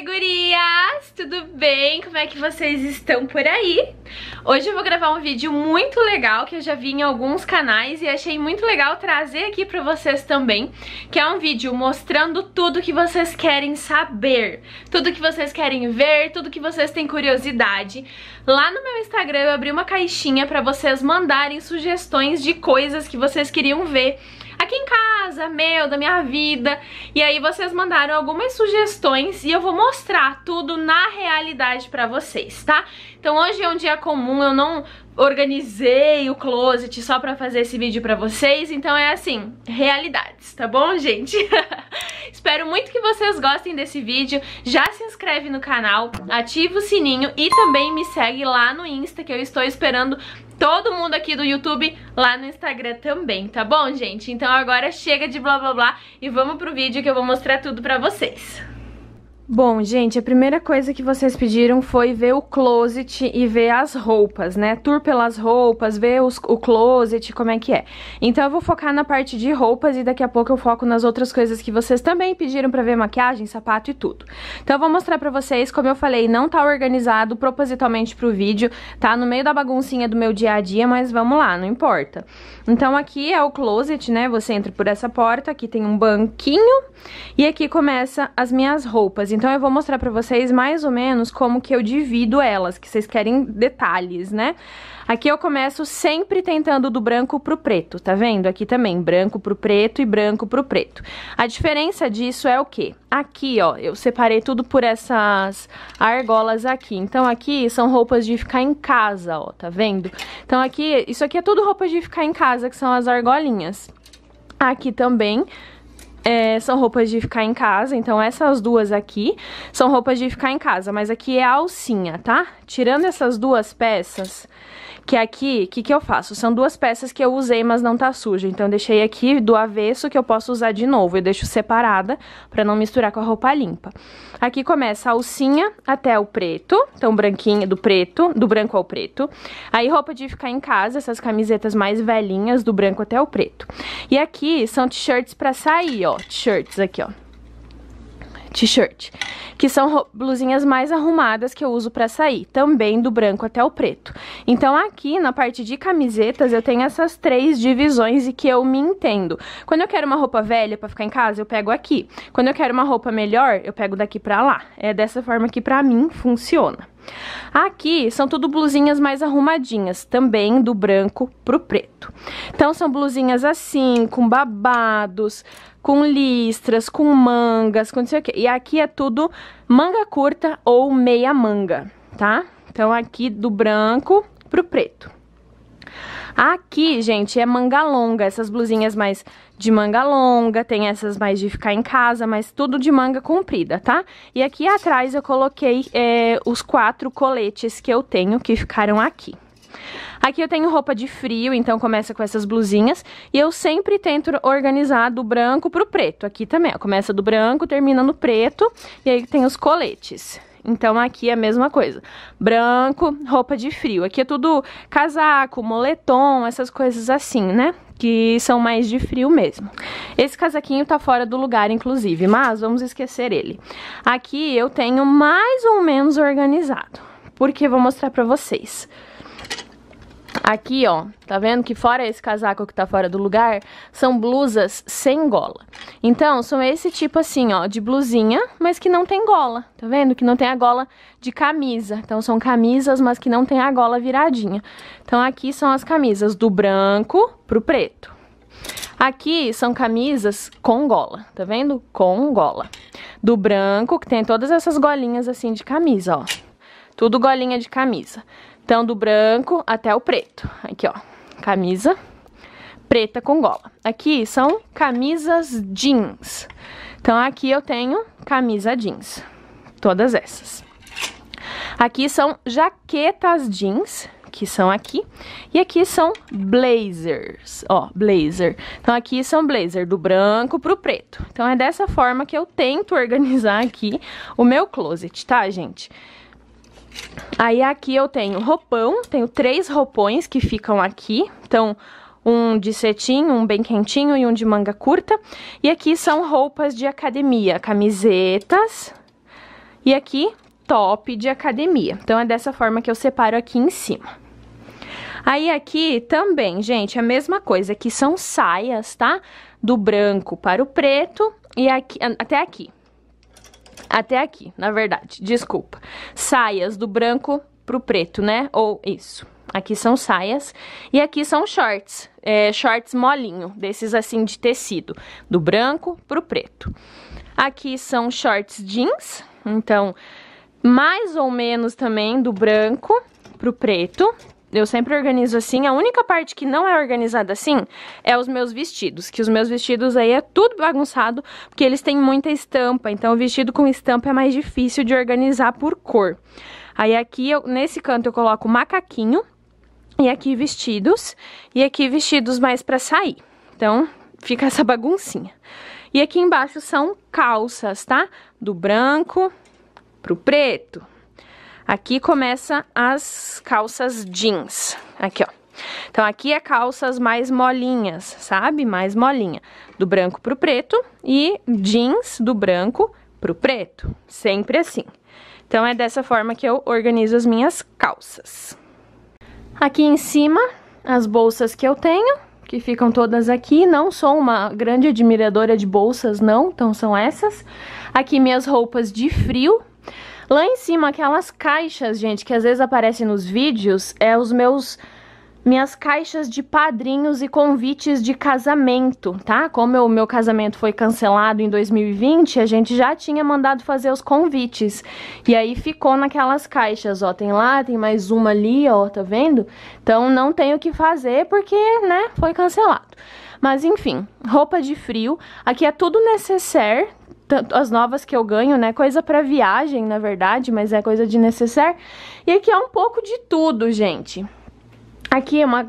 Oi, gurias! Tudo bem? Como é que vocês estão por aí? Hoje eu vou gravar um vídeo muito legal que eu já vi em alguns canais e achei muito legal trazer aqui pra vocês também, que é um vídeo mostrando tudo que vocês querem saber, tudo que vocês querem ver, tudo que vocês têm curiosidade. Lá no meu Instagram eu abri uma caixinha pra vocês mandarem sugestões de coisas que vocês queriam ver casa, meu, da minha vida. E aí vocês mandaram algumas sugestões e eu vou mostrar tudo na realidade pra vocês, tá? Então hoje é um dia comum, eu não, organizei o closet só pra fazer esse vídeo pra vocês, então é assim, realidades, tá bom, gente? Espero muito que vocês gostem desse vídeo, já se inscreve no canal, ativa o sininho e também me segue lá no Insta, que eu estou esperando todo mundo aqui do YouTube lá no Instagram também, tá bom, gente? Então agora chega de blá blá blá e vamos pro vídeo que eu vou mostrar tudo pra vocês. Bom, gente, a primeira coisa que vocês pediram foi ver o closet e ver as roupas, né? Tour pelas roupas, ver os, o closet, como é que é. Então eu vou focar na parte de roupas e daqui a pouco eu foco nas outras coisas que vocês também pediram pra ver maquiagem, sapato e tudo. Então eu vou mostrar pra vocês, como eu falei, não tá organizado propositalmente pro vídeo, tá no meio da baguncinha do meu dia a dia, mas vamos lá, não importa. Então aqui é o closet, né? Você entra por essa porta, aqui tem um banquinho e aqui começa as minhas roupas. Então eu vou mostrar pra vocês mais ou menos como que eu divido elas, que vocês querem detalhes, né? Aqui eu começo sempre tentando do branco pro preto, tá vendo? Aqui também, branco pro preto e branco pro preto. A diferença disso é o quê? Aqui, ó, eu separei tudo por essas argolas aqui. Então aqui são roupas de ficar em casa, ó, tá vendo? Então aqui, isso aqui é tudo roupas de ficar em casa, que são as argolinhas. Aqui também, é, são roupas de ficar em casa. Então, essas duas aqui são roupas de ficar em casa, mas aqui é a alcinha, tá? Tirando essas duas peças, que aqui, o que, que eu faço? São duas peças que eu usei, mas não tá suja. Então, eu deixei aqui do avesso que eu posso usar de novo. Eu deixo separada pra não misturar com a roupa limpa. Aqui começa a alcinha até o preto. Então, branquinha do preto, do branco ao preto. Aí, roupa de ficar em casa, essas camisetas mais velhinhas, do branco até o preto. E aqui são t-shirts pra sair, ó. T-shirts aqui, ó t-shirt, que são blusinhas mais arrumadas que eu uso para sair, também do branco até o preto. Então aqui na parte de camisetas eu tenho essas três divisões e que eu me entendo. Quando eu quero uma roupa velha para ficar em casa, eu pego aqui. Quando eu quero uma roupa melhor, eu pego daqui para lá. É dessa forma que para mim funciona. Aqui são tudo blusinhas mais arrumadinhas, também do branco pro preto. Então são blusinhas assim, com babados, com listras, com mangas, com não sei o quê. E aqui é tudo manga curta ou meia manga, tá? Então aqui do branco pro preto. Aqui, gente, é manga longa, essas blusinhas mais de manga longa, tem essas mais de ficar em casa, mas tudo de manga comprida, tá? E aqui atrás eu coloquei é, os quatro coletes que eu tenho, que ficaram aqui. Aqui eu tenho roupa de frio, então começa com essas blusinhas. E eu sempre tento organizar do branco pro preto. Aqui também, ó, começa do branco, termina no preto. E aí tem os coletes. Então aqui é a mesma coisa. Branco, roupa de frio. Aqui é tudo casaco, moletom, essas coisas assim, né? Que são mais de frio mesmo. Esse casaquinho tá fora do lugar, inclusive, mas vamos esquecer ele. Aqui eu tenho mais ou menos organizado, porque vou mostrar pra vocês. Aqui, ó, tá vendo que fora esse casaco que tá fora do lugar, são blusas sem gola. Então, são esse tipo assim, ó, de blusinha, mas que não tem gola, tá vendo? Que não tem a gola de camisa. Então, são camisas, mas que não tem a gola viradinha. Então, aqui são as camisas do branco pro preto. Aqui são camisas com gola, tá vendo? Com gola. Do branco, que tem todas essas golinhas assim de camisa, ó. Tudo golinha de camisa. Então, do branco até o preto. Aqui, ó, camisa preta com gola. Aqui são camisas jeans. Então, aqui eu tenho camisa jeans, todas essas. Aqui são jaquetas jeans, que são aqui. E aqui são blazers, ó, blazer. Então, aqui são blazer do branco pro preto. Então, é dessa forma que eu tento organizar aqui o meu closet, tá, gente? Gente. Aí aqui eu tenho roupão, tenho três roupões que ficam aqui. Então, um de cetim, um bem quentinho e um de manga curta. E aqui são roupas de academia, camisetas. E aqui, top de academia. Então, é dessa forma que eu separo aqui em cima. Aí aqui também, gente, a mesma coisa, que são saias, tá? Do branco para o preto e aqui, até aqui. Até aqui, na verdade, desculpa. Saias do branco pro preto, né? Ou isso. Aqui são saias e aqui são shorts, é, shorts molinho, desses assim de tecido, do branco pro preto. Aqui são shorts jeans, então mais ou menos também do branco pro preto, eu sempre organizo assim. A única parte que não é organizada assim é os meus vestidos, que os meus vestidos aí é tudo bagunçado, porque eles têm muita estampa, então o vestido com estampa é mais difícil de organizar por cor. Aí aqui, eu, nesse canto eu coloco macaquinho, e aqui vestidos, e aqui vestidos mais pra sair. Então, fica essa baguncinha. E aqui embaixo são calças, tá? Do branco pro preto. Aqui começa as calças jeans. Aqui, ó. Então, aqui é calças mais molinhas, sabe? Mais molinha. Do branco pro preto e jeans do branco pro preto. Sempre assim. Então, é dessa forma que eu organizo as minhas calças. Aqui em cima, as bolsas que eu tenho, que ficam todas aqui. Não sou uma grande admiradora de bolsas, não. Então, são essas. Aqui, minhas roupas de frio. Lá em cima, aquelas caixas, gente, que às vezes aparecem nos vídeos, é os meus minhas caixas de padrinhos e convites de casamento, tá? Como o meu casamento foi cancelado em 2020, a gente já tinha mandado fazer os convites. E aí ficou naquelas caixas, ó, tem lá, tem mais uma ali, ó, tá vendo? Então não tenho o que fazer porque, né, foi cancelado. Mas enfim, roupa de frio. Aqui é tudo necessaire, as novas que eu ganho, né? Coisa para viagem, na verdade, mas é coisa de necessaire. E aqui é um pouco de tudo, gente. Aqui é uma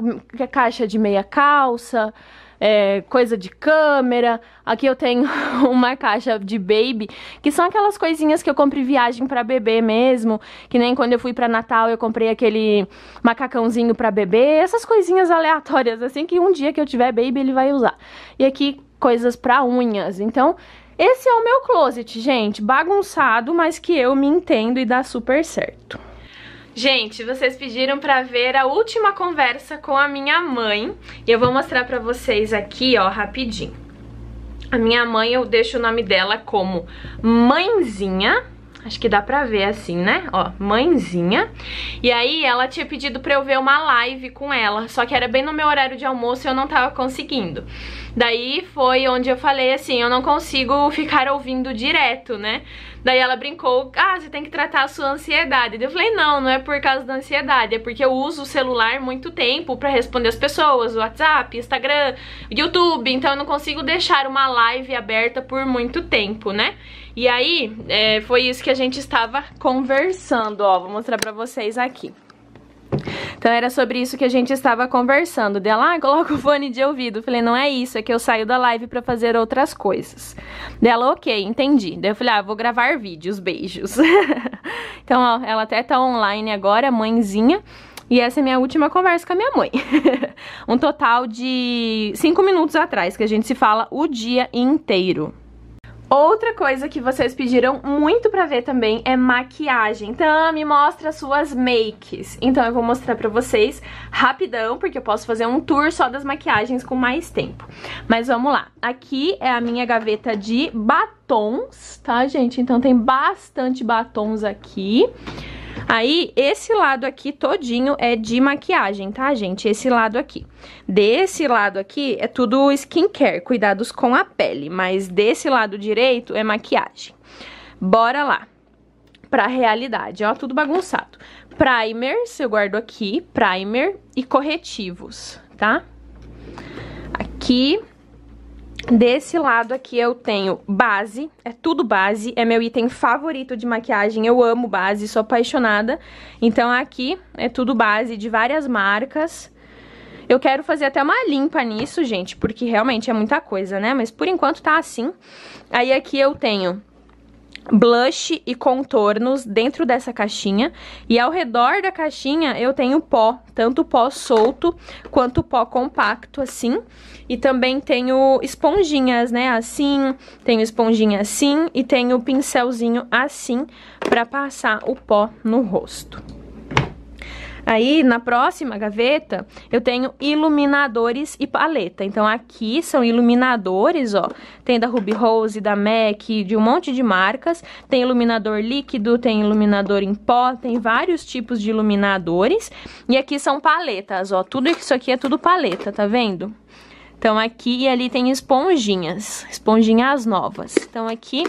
caixa de meia calça, é, coisa de câmera. Aqui eu tenho uma caixa de baby, que são aquelas coisinhas que eu comprei viagem para bebê mesmo, que nem quando eu fui para Natal eu comprei aquele macacãozinho para bebê, essas coisinhas aleatórias assim que um dia que eu tiver baby ele vai usar. E aqui coisas para unhas. Então, esse é o meu closet, gente. Bagunçado, mas que eu me entendo e dá super certo. Gente, vocês pediram pra ver a última conversa com a minha mãe. E eu vou mostrar pra vocês aqui, ó, rapidinho. A minha mãe, eu deixo o nome dela como Mãezinha. Acho que dá pra ver assim, né? Ó, mãezinha. E aí ela tinha pedido pra eu ver uma live com ela, só que era bem no meu horário de almoço e eu não tava conseguindo. Daí foi onde eu falei assim, eu não consigo ficar ouvindo direto, né? Daí ela brincou, ah, você tem que tratar a sua ansiedade. Daí eu falei, não, não é por causa da ansiedade, é porque eu uso o celular muito tempo pra responder as pessoas, WhatsApp, Instagram, YouTube, então eu não consigo deixar uma live aberta por muito tempo, né? E aí, é, foi isso que a gente estava conversando, ó, vou mostrar pra vocês aqui. Então era sobre isso que a gente estava conversando. Dela, ah, coloca o fone de ouvido. Eu falei, não é isso, é que eu saio da live para fazer outras coisas. Dela, ok, entendi. Daí eu falei, ah, vou gravar vídeos, beijos. então, ó, ela até tá online agora, mãezinha. E essa é minha última conversa com a minha mãe. um total de cinco minutos atrás, que a gente se fala o dia inteiro. Outra coisa que vocês pediram muito pra ver também é maquiagem. Então, me mostra suas makes. Então, eu vou mostrar pra vocês rapidão, porque eu posso fazer um tour só das maquiagens com mais tempo. Mas vamos lá. Aqui é a minha gaveta de batons, tá, gente? Então, tem bastante batons aqui. Aqui. Aí, esse lado aqui todinho é de maquiagem, tá, gente? Esse lado aqui. Desse lado aqui é tudo skincare, cuidados com a pele, mas desse lado direito é maquiagem. Bora lá pra realidade, ó, tudo bagunçado. Primers, eu guardo aqui, primer e corretivos, tá? Aqui... Desse lado aqui eu tenho base, é tudo base, é meu item favorito de maquiagem, eu amo base, sou apaixonada. Então aqui é tudo base de várias marcas. Eu quero fazer até uma limpa nisso, gente, porque realmente é muita coisa, né? Mas por enquanto tá assim. Aí aqui eu tenho blush e contornos dentro dessa caixinha. E ao redor da caixinha eu tenho pó, tanto pó solto quanto pó compacto, assim. E também tenho esponjinhas, né, assim, tenho esponjinha assim e tenho pincelzinho assim pra passar o pó no rosto. Aí, na próxima gaveta, eu tenho iluminadores e paleta. Então, aqui são iluminadores, ó. Tem da Ruby Rose, da MAC, de um monte de marcas. Tem iluminador líquido, tem iluminador em pó, tem vários tipos de iluminadores. E aqui são paletas, ó. Tudo isso aqui é tudo paleta, tá vendo? Então, aqui e ali tem esponjinhas, esponjinhas novas. Então, aqui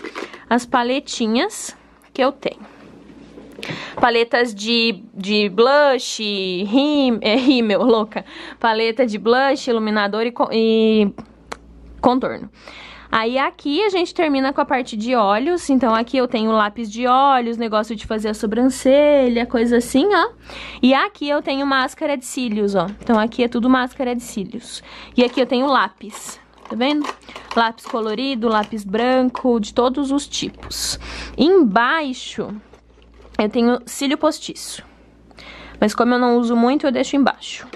as paletinhas que eu tenho paletas de, de blush, rim, é, rímel, louca, paleta de blush, iluminador e, e contorno. Aí aqui a gente termina com a parte de olhos, então aqui eu tenho lápis de olhos, negócio de fazer a sobrancelha, coisa assim, ó. E aqui eu tenho máscara de cílios, ó. Então aqui é tudo máscara de cílios. E aqui eu tenho lápis, tá vendo? Lápis colorido, lápis branco, de todos os tipos. Embaixo eu tenho cílio postiço. Mas como eu não uso muito, eu deixo embaixo.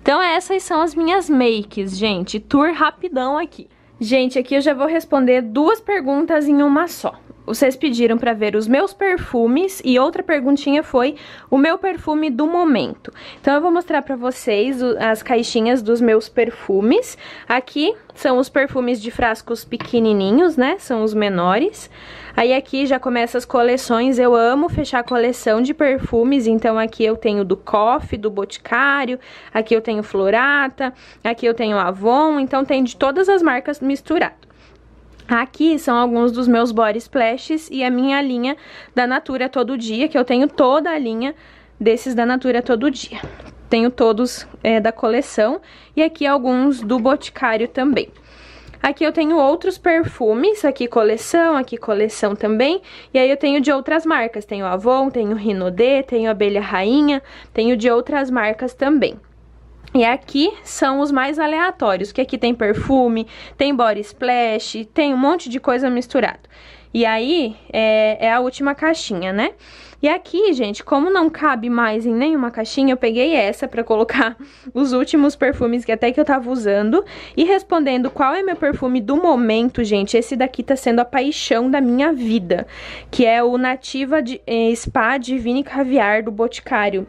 Então essas são as minhas makes, gente. Tour rapidão aqui. Gente, aqui eu já vou responder duas perguntas em uma só vocês pediram para ver os meus perfumes e outra perguntinha foi o meu perfume do momento. Então eu vou mostrar para vocês as caixinhas dos meus perfumes. Aqui são os perfumes de frascos pequenininhos, né? São os menores. Aí aqui já começa as coleções. Eu amo fechar a coleção de perfumes, então aqui eu tenho do Coffee, do Boticário, aqui eu tenho Florata, aqui eu tenho Avon, então tem de todas as marcas misturado. Aqui são alguns dos meus body splashes e a minha linha da Natura Todo Dia, que eu tenho toda a linha desses da Natura Todo Dia. Tenho todos é, da coleção e aqui alguns do Boticário também. Aqui eu tenho outros perfumes, aqui coleção, aqui coleção também. E aí eu tenho de outras marcas, tenho Avon, tenho Rinodê, tenho Abelha Rainha, tenho de outras marcas também. E aqui são os mais aleatórios, que aqui tem perfume, tem body splash, tem um monte de coisa misturado. E aí, é, é a última caixinha, né? E aqui, gente, como não cabe mais em nenhuma caixinha, eu peguei essa pra colocar os últimos perfumes que até que eu tava usando. E respondendo qual é meu perfume do momento, gente, esse daqui tá sendo a paixão da minha vida. Que é o Nativa de, eh, Spa Divine Caviar do Boticário.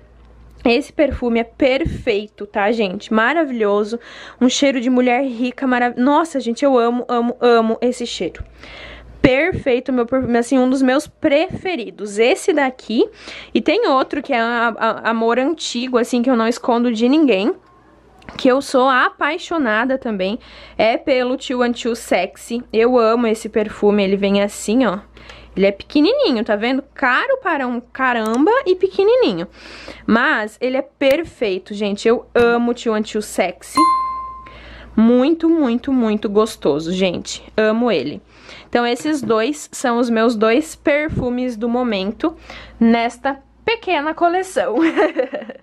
Esse perfume é perfeito, tá, gente? Maravilhoso. Um cheiro de mulher rica, maravilhoso. Nossa, gente, eu amo, amo, amo esse cheiro. Perfeito, meu perfume, assim, um dos meus preferidos. Esse daqui. E tem outro que é a, a, Amor Antigo, assim, que eu não escondo de ninguém. Que eu sou apaixonada também. É pelo Tio Antio Sexy. Eu amo esse perfume. Ele vem assim, ó ele é pequenininho, tá vendo? Caro para um caramba e pequenininho. Mas ele é perfeito, gente. Eu amo Tio Antio Sexy. Muito, muito, muito gostoso, gente. Amo ele. Então, esses dois são os meus dois perfumes do momento nesta pequena coleção.